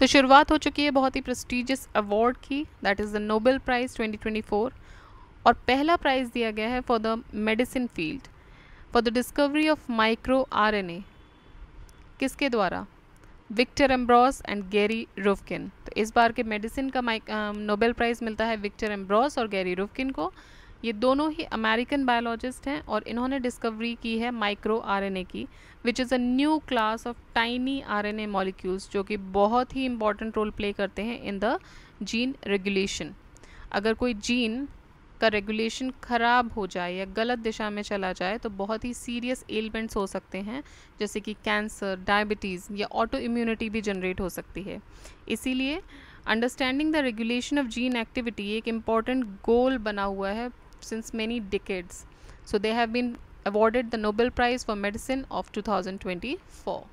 तो शुरुआत हो चुकी है बहुत ही प्रेस्टिजियस अवार्ड की that is the Nobel prize 2024 और पहला प्राइज़ दिया गया है for the medicine field for the discovery of micro R किसके द्वारा Victor Ambros and Gary Ruvkun तो इस बार के मेडिसिन का माइक नोबेल प्राइज़ मिलता है विक्टर एम्ब्रॉस और गैरी रुफकिन को ये दोनों ही अमेरिकन बायोलॉजिस्ट हैं और इन्होंने डिस्कवरी की है माइक्रो आरएनए की which is a new class of tiny RNA molecules जो कि बहुत ही इंपॉर्टेंट रोल प्ले करते हैं इन द जीन रेगुलेशन अगर कोई जीन का रेगुलेशन ख़राब हो जाए या गलत दिशा में चला जाए तो बहुत ही सीरियस एलिमेंट्स हो सकते हैं जैसे कि कैंसर डायबिटीज़ या ऑटो इम्यूनिटी भी जनरेट हो सकती है इसीलिए understanding the regulation of gene activity एक इम्पॉर्टेंट गोल बना हुआ है since many decades. So they have been awarded the Nobel Prize for Medicine of 2024.